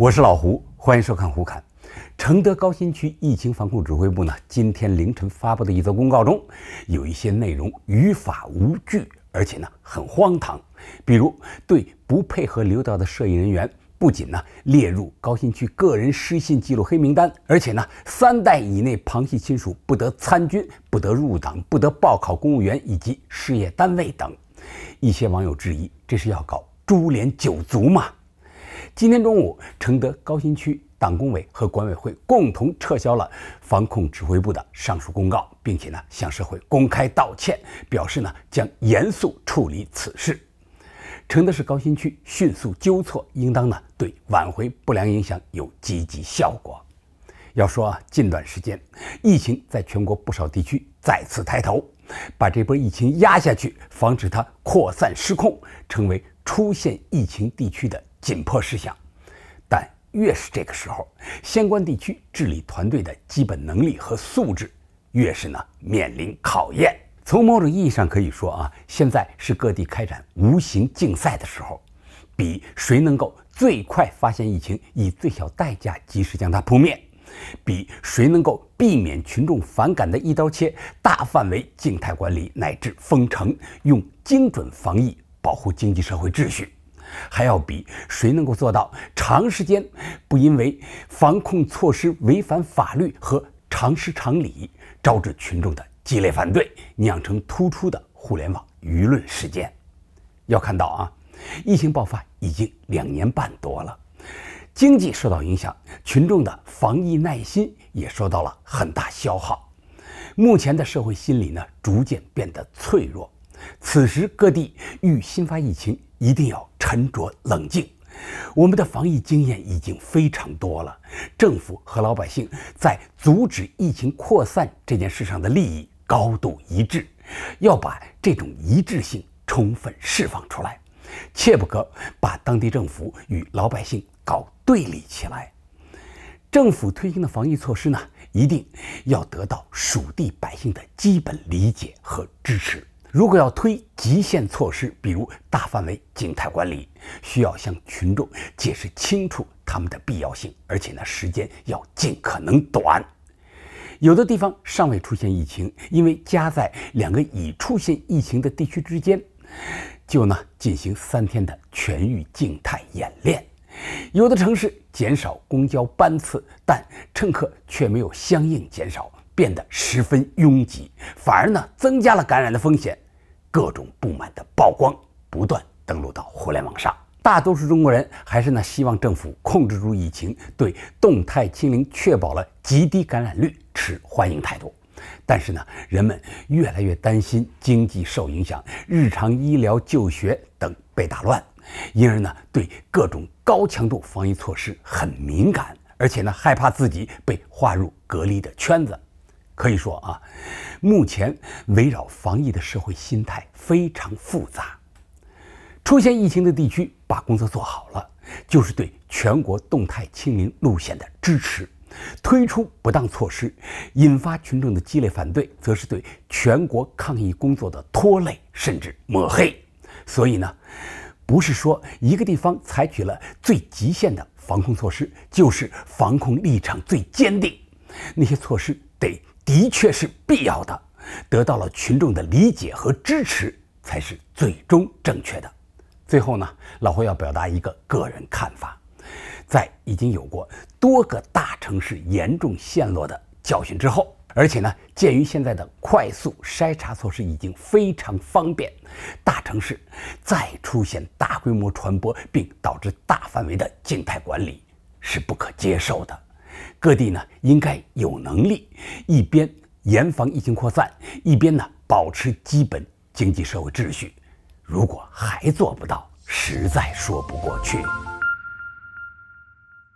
我是老胡，欢迎收看《胡侃》。承德高新区疫情防控指挥部呢，今天凌晨发布的一则公告中，有一些内容于法无据，而且呢很荒唐。比如，对不配合流调的摄影人员，不仅呢列入高新区个人失信记录黑名单，而且呢三代以内旁系亲属不得参军、不得入党、不得报考公务员以及事业单位等。一些网友质疑，这是要搞株连九族吗？今天中午，承德高新区党工委和管委会共同撤销了防控指挥部的上述公告，并且呢向社会公开道歉，表示呢将严肃处理此事。承德市高新区迅速纠错，应当呢对挽回不良影响有积极效果。要说近段时间，疫情在全国不少地区再次抬头，把这波疫情压下去，防止它扩散失控，成为出现疫情地区的。紧迫事项，但越是这个时候，相关地区治理团队的基本能力和素质越是呢面临考验。从某种意义上可以说啊，现在是各地开展无形竞赛的时候，比谁能够最快发现疫情，以最小代价及时将它扑灭；比谁能够避免群众反感的一刀切、大范围静态管理乃至封城，用精准防疫保护经济社会秩序。还要比谁能够做到长时间不因为防控措施违反法律和常识常理，招致群众的激烈反对，酿成突出的互联网舆论事件。要看到啊，疫情爆发已经两年半多了，经济受到影响，群众的防疫耐心也受到了很大消耗，目前的社会心理呢，逐渐变得脆弱。此时各地遇新发疫情，一定要沉着冷静。我们的防疫经验已经非常多了，政府和老百姓在阻止疫情扩散这件事上的利益高度一致，要把这种一致性充分释放出来，切不可把当地政府与老百姓搞对立起来。政府推行的防疫措施呢，一定要得到属地百姓的基本理解和支持。如果要推极限措施，比如大范围静态管理，需要向群众解释清楚他们的必要性，而且呢，时间要尽可能短。有的地方尚未出现疫情，因为夹在两个已出现疫情的地区之间，就呢进行三天的全域静态演练。有的城市减少公交班次，但乘客却没有相应减少。变得十分拥挤，反而呢增加了感染的风险，各种不满的曝光不断登陆到互联网上。大多数中国人还是呢希望政府控制住疫情，对动态清零、确保了极低感染率持欢迎态度。但是呢，人们越来越担心经济受影响、日常医疗、就学等被打乱，因而呢对各种高强度防疫措施很敏感，而且呢害怕自己被划入隔离的圈子。可以说啊，目前围绕防疫的社会心态非常复杂。出现疫情的地区把工作做好了，就是对全国动态清零路线的支持；推出不当措施，引发群众的激烈反对，则是对全国抗疫工作的拖累甚至抹黑。所以呢，不是说一个地方采取了最极限的防控措施，就是防控立场最坚定。那些措施得的确是必要的，得到了群众的理解和支持才是最终正确的。最后呢，老胡要表达一个个人看法：在已经有过多个大城市严重陷落的教训之后，而且呢，鉴于现在的快速筛查措施已经非常方便，大城市再出现大规模传播并导致大范围的静态管理是不可接受的。各地呢，应该有能力，一边严防疫情扩散，一边呢，保持基本经济社会秩序。如果还做不到，实在说不过去。